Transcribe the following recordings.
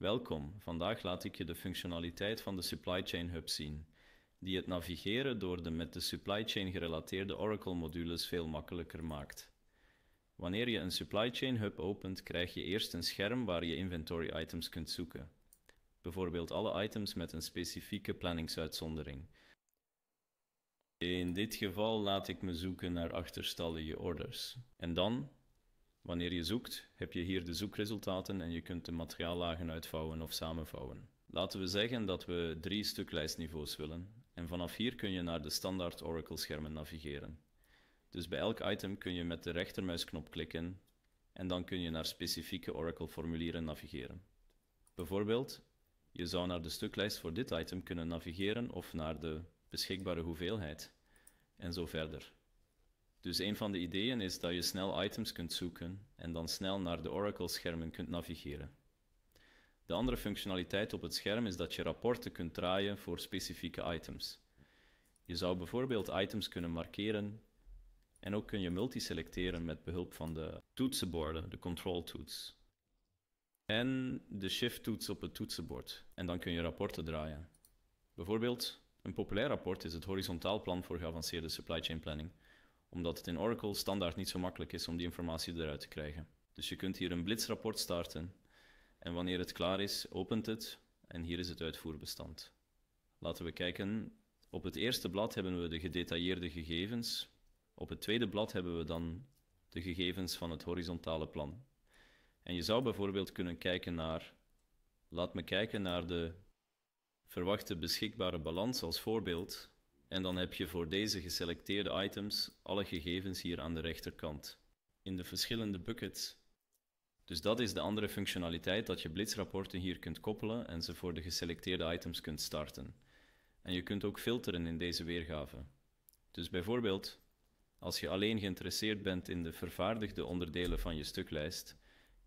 Welkom, vandaag laat ik je de functionaliteit van de Supply Chain Hub zien, die het navigeren door de met de supply chain gerelateerde Oracle-modules veel makkelijker maakt. Wanneer je een Supply Chain Hub opent, krijg je eerst een scherm waar je inventory items kunt zoeken. Bijvoorbeeld alle items met een specifieke planningsuitzondering. In dit geval laat ik me zoeken naar achterstallige orders. En dan, Wanneer je zoekt, heb je hier de zoekresultaten en je kunt de materiaallagen uitvouwen of samenvouwen. Laten we zeggen dat we drie stuklijstniveaus willen en vanaf hier kun je naar de standaard Oracle schermen navigeren. Dus bij elk item kun je met de rechtermuisknop klikken en dan kun je naar specifieke Oracle formulieren navigeren. Bijvoorbeeld, je zou naar de stuklijst voor dit item kunnen navigeren of naar de beschikbare hoeveelheid en zo verder. Dus een van de ideeën is dat je snel items kunt zoeken en dan snel naar de Oracle-schermen kunt navigeren. De andere functionaliteit op het scherm is dat je rapporten kunt draaien voor specifieke items. Je zou bijvoorbeeld items kunnen markeren en ook kun je multiselecteren met behulp van de toetsenborden, de control-toets. En de shift-toets op het toetsenbord. En dan kun je rapporten draaien. Bijvoorbeeld, een populair rapport is het horizontaal plan voor geavanceerde supply chain planning omdat het in Oracle standaard niet zo makkelijk is om die informatie eruit te krijgen. Dus je kunt hier een blitsrapport starten en wanneer het klaar is, opent het en hier is het uitvoerbestand. Laten we kijken. Op het eerste blad hebben we de gedetailleerde gegevens. Op het tweede blad hebben we dan de gegevens van het horizontale plan. En je zou bijvoorbeeld kunnen kijken naar, laat me kijken naar de verwachte beschikbare balans als voorbeeld en dan heb je voor deze geselecteerde items alle gegevens hier aan de rechterkant in de verschillende buckets. Dus dat is de andere functionaliteit dat je blitsrapporten hier kunt koppelen en ze voor de geselecteerde items kunt starten. En je kunt ook filteren in deze weergave. Dus bijvoorbeeld, als je alleen geïnteresseerd bent in de vervaardigde onderdelen van je stuklijst,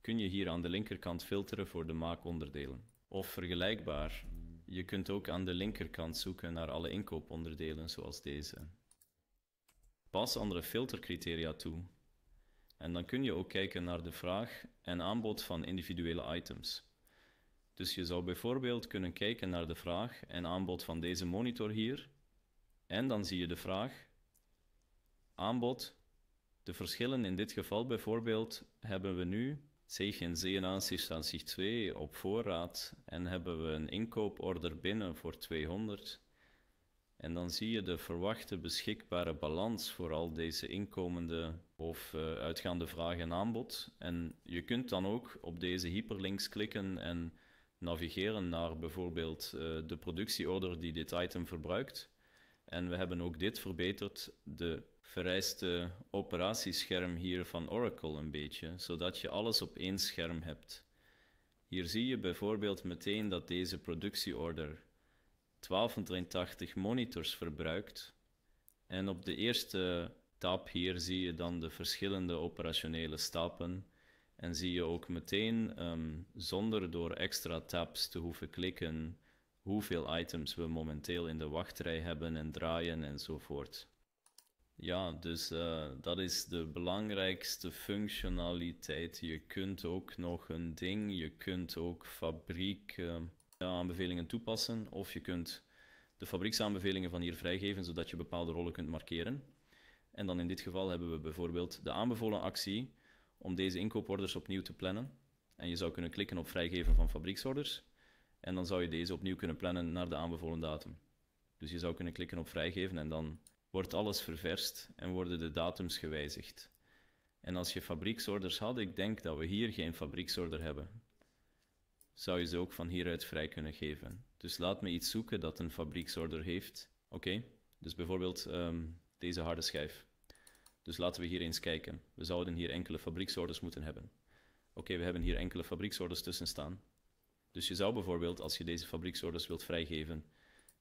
kun je hier aan de linkerkant filteren voor de maakonderdelen. Of vergelijkbaar, je kunt ook aan de linkerkant zoeken naar alle inkooponderdelen zoals deze. Pas andere filtercriteria toe. En dan kun je ook kijken naar de vraag en aanbod van individuele items. Dus je zou bijvoorbeeld kunnen kijken naar de vraag en aanbod van deze monitor hier. En dan zie je de vraag, aanbod, de verschillen in dit geval bijvoorbeeld hebben we nu Segin en staan zich 2 op voorraad en hebben we een inkooporder binnen voor 200. En dan zie je de verwachte beschikbare balans voor al deze inkomende of eh, uitgaande vraag en aanbod. En je kunt dan ook op deze hyperlinks klikken en navigeren naar bijvoorbeeld eh, de productieorder die dit item verbruikt. En we hebben ook dit verbeterd, de de operatiescherm hier van Oracle een beetje, zodat je alles op één scherm hebt. Hier zie je bijvoorbeeld meteen dat deze productieorder 1283 monitors verbruikt. En op de eerste tab hier zie je dan de verschillende operationele stappen. En zie je ook meteen, ehm, zonder door extra tabs te hoeven klikken, hoeveel items we momenteel in de wachtrij hebben en draaien enzovoort. Ja, dus eh, dat is de belangrijkste functionaliteit. Je kunt ook nog een ding, je kunt ook fabriek eh, aanbevelingen toepassen of je kunt de fabrieksaanbevelingen van hier vrijgeven zodat je bepaalde rollen kunt markeren. En dan in dit geval hebben we bijvoorbeeld de aanbevolen actie om deze inkooporders opnieuw te plannen. En je zou kunnen klikken op vrijgeven van fabrieksorders en dan zou je deze opnieuw kunnen plannen naar de aanbevolen datum. Dus je zou kunnen klikken op vrijgeven en dan wordt alles ververst en worden de datums gewijzigd. En als je fabrieksorders had, ik denk dat we hier geen fabrieksorder hebben. Zou je ze ook van hieruit vrij kunnen geven. Dus laat me iets zoeken dat een fabrieksorder heeft. Oké, dus bijvoorbeeld ehm, deze harde schijf. Dus laten we hier eens kijken. We zouden hier enkele fabrieksorders moeten hebben. Oké, we hebben hier enkele fabrieksorders tussen staan. Dus je zou bijvoorbeeld, als je deze fabrieksorders wilt vrijgeven,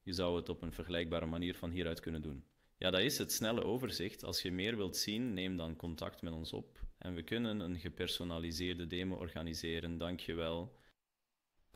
je zou het op een vergelijkbare manier van hieruit kunnen doen. Ja, dat is het snelle overzicht. Als je meer wilt zien, neem dan contact met ons op. En we kunnen een gepersonaliseerde demo organiseren. Dankjewel.